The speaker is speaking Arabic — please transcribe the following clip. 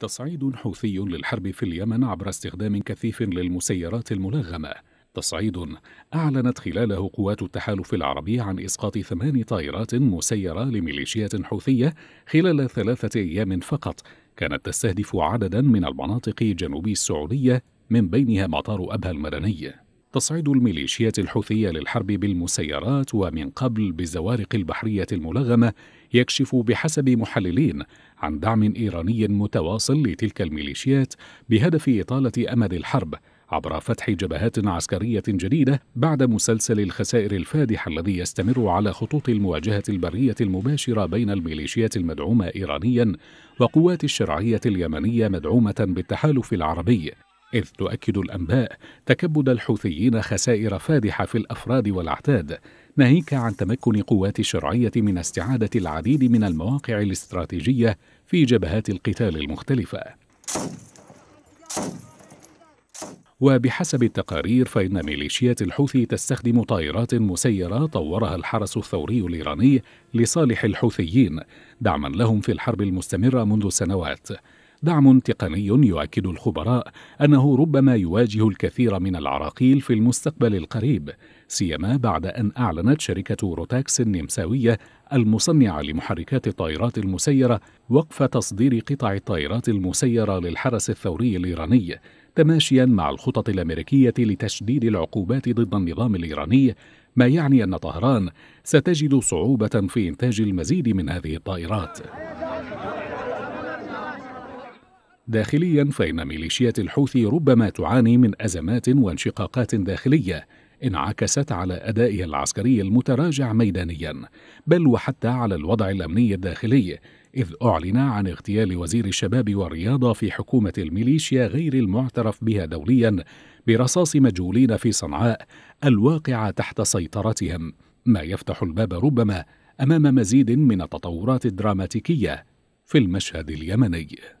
تصعيد حوثي للحرب في اليمن عبر استخدام كثيف للمسيرات الملغمة تصعيد أعلنت خلاله قوات التحالف العربي عن إسقاط ثمان طائرات مسيرة لميليشيات حوثية خلال ثلاثة أيام فقط كانت تستهدف عددا من المناطق جنوب السعودية من بينها مطار أبها المدني تصعيد الميليشيات الحوثية للحرب بالمسيرات ومن قبل بالزوارق البحرية الملغمة يكشف بحسب محللين عن دعم إيراني متواصل لتلك الميليشيات بهدف إطالة أمد الحرب عبر فتح جبهات عسكرية جديدة بعد مسلسل الخسائر الفادح الذي يستمر على خطوط المواجهة البرية المباشرة بين الميليشيات المدعومة إيرانيا وقوات الشرعية اليمنية مدعومة بالتحالف العربي إذ تؤكد الأنباء تكبد الحوثيين خسائر فادحة في الأفراد والأعتاد ناهيك عن تمكن قوات الشرعية من استعادة العديد من المواقع الاستراتيجية في جبهات القتال المختلفة وبحسب التقارير فإن ميليشيات الحوثي تستخدم طائرات مسيرة طورها الحرس الثوري الإيراني لصالح الحوثيين دعما لهم في الحرب المستمرة منذ سنوات دعم تقني يؤكد الخبراء أنه ربما يواجه الكثير من العراقيل في المستقبل القريب سيما بعد أن أعلنت شركة روتاكس النمساوية المصنعة لمحركات الطائرات المسيرة وقف تصدير قطع الطائرات المسيرة للحرس الثوري الإيراني تماشيا مع الخطط الأمريكية لتشديد العقوبات ضد النظام الإيراني ما يعني أن طهران ستجد صعوبة في إنتاج المزيد من هذه الطائرات داخليا فإن ميليشيات الحوثي ربما تعاني من أزمات وانشقاقات داخلية انعكست على أدائها العسكري المتراجع ميدانيا بل وحتى على الوضع الأمني الداخلي إذ أعلن عن اغتيال وزير الشباب والرياضة في حكومة الميليشيا غير المعترف بها دوليا برصاص مجهولين في صنعاء الواقعة تحت سيطرتهم ما يفتح الباب ربما أمام مزيد من التطورات الدراماتيكية في المشهد اليمني